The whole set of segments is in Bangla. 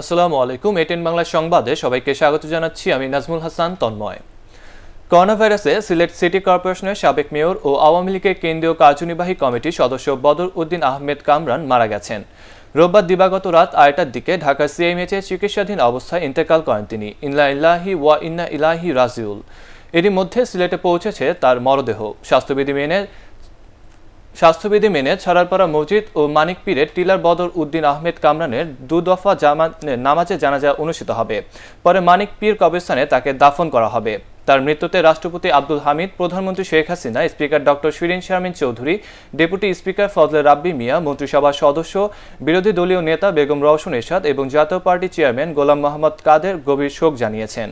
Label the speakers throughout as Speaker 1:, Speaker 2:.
Speaker 1: আসসালামু আলাইকুম এটেন বাংলা সংবাদে সবাইকে স্বাগত জানাচ্ছি আমি নাজমুল হাসান তন্ময় করোনা ভাইরাসে সিলেট সিটি কর্পোরেশনের সাবেক মেয়র ও আওয়ামী লীগের কেন্দ্রীয় কার্যনির্বাহী কমিটির সদস্য বদর উদ্দিন আহমেদ কামরান মারা গেছেন রোববার দিবাগত রাত আড়াইটার দিকে ঢাকার সিএমএচে চিকিৎসাধীন অবস্থায় ইন্তেকাল করেন তিনি ইনলা ইল্লাহি ওয়া ইন্না ইলাহি রাজিউল এরই মধ্যে সিলেটে পৌঁছেছে তার মরদেহ স্বাস্থ্যবিধি মেনে স্বাস্থ্যবিধি মেনে ছড়ারপাড়া মসজিদ ও মানিক পীরের টিলার বদর উদ্দিন আহমেদ কামরানের দুদফা নামাজে জানাজা অনুষ্ঠিত হবে পরে মানিক পীর কবরস্থানে তাকে দাফন করা হবে তার মৃত্যুতে রাষ্ট্রপতি আব্দুল হামিদ প্রধানমন্ত্রী Sheikh Hasina speaker doctor Shirin Sharmin Chowdhury deputy speaker Fazle Rabbi Miah মন্ত্রিসভার সদস্য বিরোধী দলীয় নেতা বেগম রওশন এরশাদ এবং জাতীয় পার্টি চেয়ারম্যান গোলাম মোহাম্মদ কাদের গভীর শোক জানিয়েছেন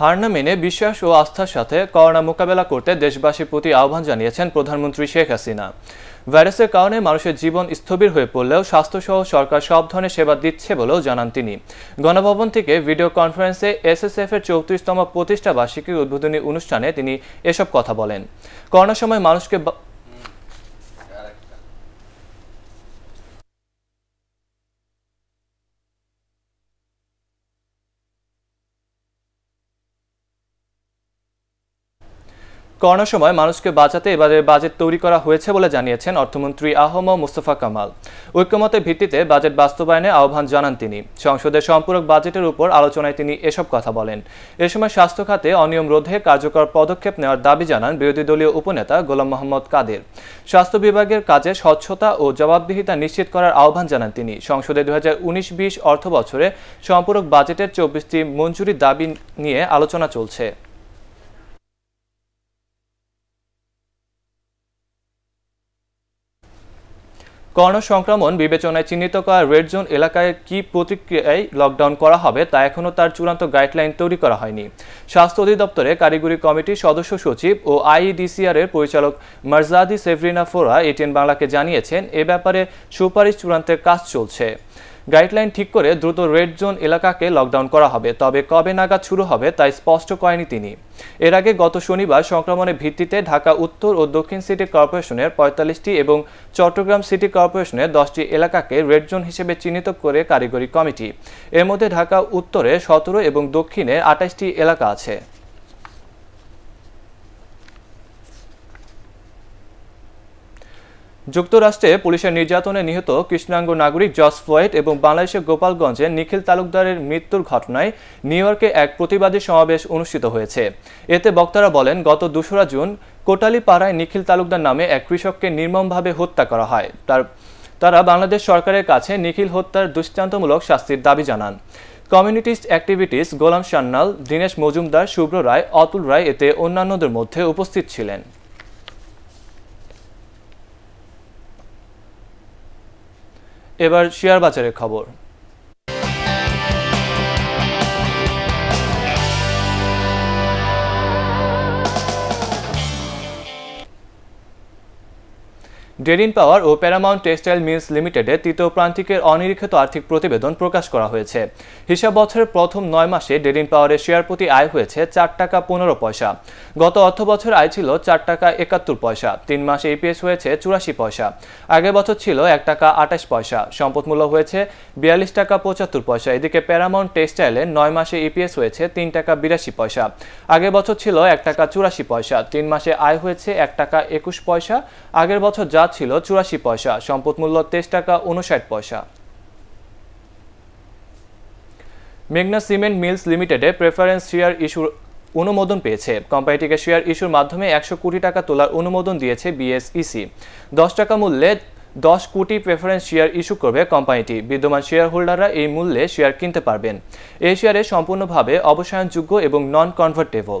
Speaker 1: হার না মেনে বিশ্বাস ও আস্থার সাথে করোনা মোকাবেলা করতে দেশবাসীর প্রতি আহ্বান জানিয়েছেন প্রধানমন্ত্রী শেখ হাসিনা ভাইরাসের কারণে মানুষের জীবন স্থবির হয়ে পড়লেও স্বাস্থ্যসহ সরকার সব ধরনের সেবা দিচ্ছে বলেও জানান তিনি গণভবন থেকে ভিডিও কনফারেন্সে এসএসএফ এর চৌত্রিশতম প্রতিষ্ঠা বার্ষিকীর উদ্বোধনী অনুষ্ঠানে তিনি এসব কথা বলেন করোনার সময় মানুষকে করোনা সময় মানুষকে বাঁচাতে এবারের বাজেট তৈরি করা হয়েছে বলে জানিয়েছেন অর্থমন্ত্রী আহম মুস্তফা কামাল ঐক্যমতের ভিত্তিতে বাজেট বাস্তবায়নে আহ্বান জানান তিনি সংসদের সম্পূরক বাজেটের উপর আলোচনায় তিনি এসব কথা বলেন এ সময় স্বাস্থ্য খাতে অনিয়ম রোধে কার্যকর পদক্ষেপ নেওয়ার দাবি জানান বিরোধী দলীয় উপনেতা গোলাম মোহাম্মদ কাদের স্বাস্থ্য বিভাগের কাজে স্বচ্ছতা ও জবাবদিহিতা নিশ্চিত করার আহ্বান জানান তিনি সংসদে দু হাজার উনিশ বিশ অর্থ বছরে সম্পূরক বাজেটের চব্বিশটি মঞ্জুরি দাবি নিয়ে আলোচনা চলছে করোনা সংক্রমণ বিবেচনায় চিহ্নিত করা রেড জোন এলাকায় কি প্রতিক্রিয়ায় লকডাউন করা হবে তা এখনও তার চূড়ান্ত গাইডলাইন তৈরি করা হয়নি স্বাস্থ্য অধিদপ্তরে কারিগরি কমিটির সদস্য সচিব ও আইইডিসিআর এর পরিচালক মার্জাদি সেভরিনা ফোরা এটিএন বাংলাকে জানিয়েছেন এ ব্যাপারে সুপারিশ চূড়ান্তের কাজ চলছে গাইডলাইন ঠিক করে দ্রুত রেড জোন এলাকাকে লকডাউন করা হবে তবে কবে নাগাদ শুরু হবে তা স্পষ্ট করেনি তিনি এর আগে গত শনিবার সংক্রমণের ভিত্তিতে ঢাকা উত্তর ও দক্ষিণ সিটি কর্পোরেশনের পঁয়তাল্লিশটি এবং চট্টগ্রাম সিটি কর্পোরেশনের দশটি এলাকাকে রেড জোন হিসেবে চিহ্নিত করে কারিগরি কমিটি এর মধ্যে ঢাকা উত্তরে সতেরো এবং দক্ষিণে আটাইশটি এলাকা আছে যুক্তরাষ্ট্রে পুলিশের নির্যাতনে নিহত কৃষ্ণাঙ্গ নাগরিক জস ফোয়েট এবং বাংলাদেশের গোপালগঞ্জে নিখিল তালুকদারের মৃত্যুর ঘটনায় নিউ ইয়র্কে এক প্রতিবাদী সমাবেশ অনুষ্ঠিত হয়েছে এতে বক্তারা বলেন গত দোসরা জুন কোটালিপাড়ায় নিখিল তালুকদার নামে এক কৃষককে নির্মমভাবে হত্যা করা হয় তার তারা বাংলাদেশ সরকারের কাছে নিখিল হত্যার দৃষ্টান্তমূলক শাস্তির দাবি জানান কমিউনিটিস্ট অ্যাক্টিভিটিস গোলাম সান্নাল দীনেশ মজুমদার শুভ্র রায় অতুল রায় এতে অন্যান্যদের মধ্যে উপস্থিত ছিলেন এবার শেয়ার বাজারের খবর ডেরিন পাওয়ার ও প্যারামাউন্ট টেক্সটাইল মিলস লিমিটেডের তৃতীয় প্রান্তিকের অনিরীক্ষিত আর্থিক প্রতিবেদন প্রকাশ করা হয়েছে হিসাব বছরের প্রথম নয় মাসে ডেরিন পাওয়ারের শেয়ার প্রতি আয় হয়েছে চার টাকা পনেরো পয়সা গত অর্থ বছর আয় ছিল চার টাকা একাত্তর পয়সা তিন মাসে ইপিএস e হয়েছে চুরাশি পয়সা আগের বছর ছিল এক টাকা আটাশ পয়সা সম্পদ মূল্য হয়েছে বিয়াল্লিশ টাকা পঁচাত্তর পয়সা এদিকে প্যারামাউন্ট টেক্সটাইলের নয় মাসে ইপিএস e হয়েছে তিন টাকা বিরাশি পয়সা আগের বছর ছিল এক টাকা চুরাশি পয়সা তিন মাসে আয় হয়েছে এক টাকা একুশ পয়সা আগের বছর যা ছিল চুরাশি পয়সা সম্পদ মূল্য তেইশ টাকা উনষাট পয়সা মেঘনা সিমেন্ট মিলস লিমিটেডে প্রেফারেন্স শেয়ার ইস্যুর অনুমোদন পেয়েছে কোম্পানিটিকে শেয়ার ইস্যুর মাধ্যমে একশো কোটি টাকা তোলার অনুমোদন দিয়েছে বিএসইসি e দশ টাকা মূল্যে দশ কোটি প্রেফারেন্স শেয়ার ইস্যু করবে কোম্পানিটি বিদ্যমান শেয়ার হোল্ডাররা এই মূল্যে শেয়ার কিনতে পারবেন এই শেয়ারে সম্পূর্ণভাবে অবসায়নযোগ্য এবং নন কনভার্টেবল